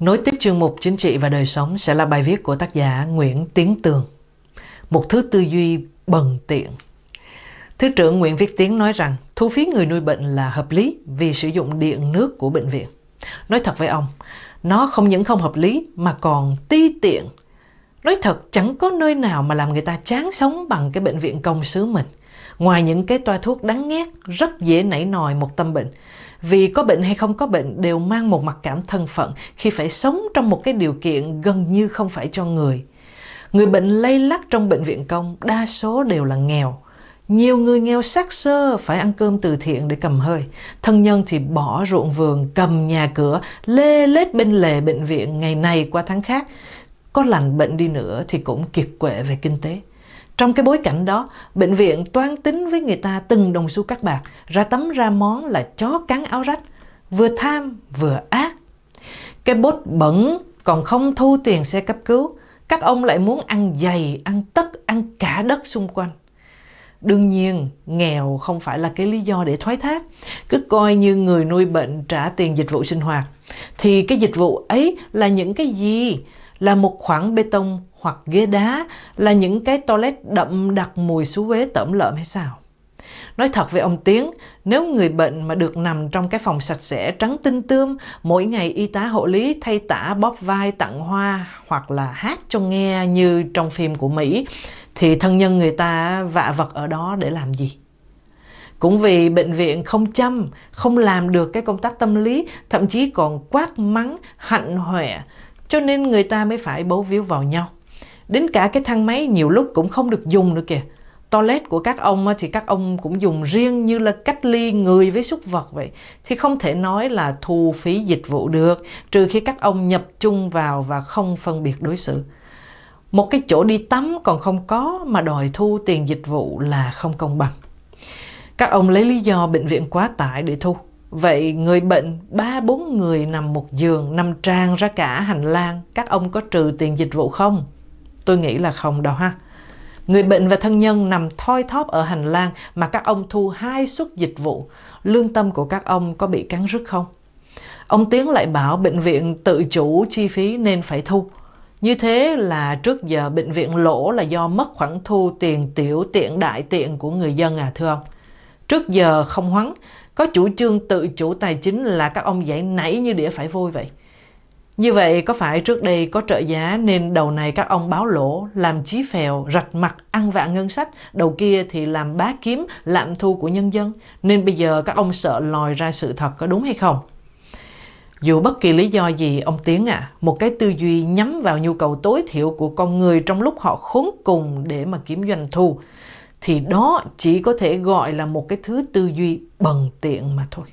Nối tiếp chương mục Chính trị và đời sống sẽ là bài viết của tác giả Nguyễn Tiến Tường. Một thứ tư duy bần tiện. Thứ trưởng Nguyễn Viết Tiến nói rằng thu phí người nuôi bệnh là hợp lý vì sử dụng điện nước của bệnh viện. Nói thật với ông, nó không những không hợp lý mà còn ti tiện. Nói thật chẳng có nơi nào mà làm người ta chán sống bằng cái bệnh viện công xứ mình – ngoài những cái toa thuốc đáng ghét rất dễ nảy nòi một tâm bệnh vì có bệnh hay không có bệnh đều mang một mặc cảm thân phận khi phải sống trong một cái điều kiện gần như không phải cho người người bệnh lây lắc trong bệnh viện công đa số đều là nghèo nhiều người nghèo xác sơ phải ăn cơm từ thiện để cầm hơi. Thân nhân thì bỏ ruộng vườn, cầm nhà cửa, lê lết bên lề bệnh viện ngày này qua tháng khác. Có lành bệnh đi nữa thì cũng kiệt quệ về kinh tế. Trong cái bối cảnh đó, bệnh viện toán tính với người ta từng đồng xu cắt bạc, ra tấm ra món là chó cắn áo rách, vừa tham vừa ác. Cái bốt bẩn còn không thu tiền xe cấp cứu, các ông lại muốn ăn dày, ăn tất, ăn cả đất xung quanh. Đương nhiên, nghèo không phải là cái lý do để thoái thác, cứ coi như người nuôi bệnh trả tiền dịch vụ sinh hoạt. Thì cái dịch vụ ấy là những cái gì? là một khoảng bê tông hoặc ghế đá, là những cái toilet đậm đặc mùi xú uế tẩm lợm hay sao? Nói thật với ông Tiến, nếu người bệnh mà được nằm trong cái phòng sạch sẽ trắng tinh tươm, mỗi ngày y tá hộ lý thay tả bóp vai tặng hoa hoặc là hát cho nghe như trong phim của Mỹ, thì thân nhân người ta vạ vật ở đó để làm gì? Cũng vì bệnh viện không chăm, không làm được cái công tác tâm lý, thậm chí còn quát mắng, hạnh hoẹ, cho nên người ta mới phải bấu víu vào nhau đến cả cái thang máy nhiều lúc cũng không được dùng nữa kìa toilet của các ông thì các ông cũng dùng riêng như là cách ly người với súc vật vậy thì không thể nói là thu phí dịch vụ được trừ khi các ông nhập chung vào và không phân biệt đối xử một cái chỗ đi tắm còn không có mà đòi thu tiền dịch vụ là không công bằng các ông lấy lý do bệnh viện quá tải để thu Vậy người bệnh ba bốn người nằm một giường nằm trang ra cả hành lang các ông có trừ tiền dịch vụ không? Tôi nghĩ là không đâu ha. Người bệnh và thân nhân nằm thoi thóp ở hành lang mà các ông thu hai suất dịch vụ. Lương tâm của các ông có bị cắn rứt không? Ông Tiến lại bảo bệnh viện tự chủ chi phí nên phải thu. Như thế là trước giờ bệnh viện lỗ là do mất khoản thu tiền tiểu tiện đại tiện của người dân à thưa ông? Trước giờ không hoắng, có chủ trương tự chủ tài chính là các ông dạy nảy như đĩa phải vôi vậy. Như vậy có phải trước đây có trợ giá nên đầu này các ông báo lỗ, làm chí phèo, rạch mặt, ăn vạ ngân sách, đầu kia thì làm bá kiếm, lạm thu của nhân dân, nên bây giờ các ông sợ lòi ra sự thật có đúng hay không? Dù bất kỳ lý do gì, ông Tiến ạ, à, một cái tư duy nhắm vào nhu cầu tối thiểu của con người trong lúc họ khốn cùng để mà kiếm doanh thu thì đó chỉ có thể gọi là một cái thứ tư duy bằng tiện mà thôi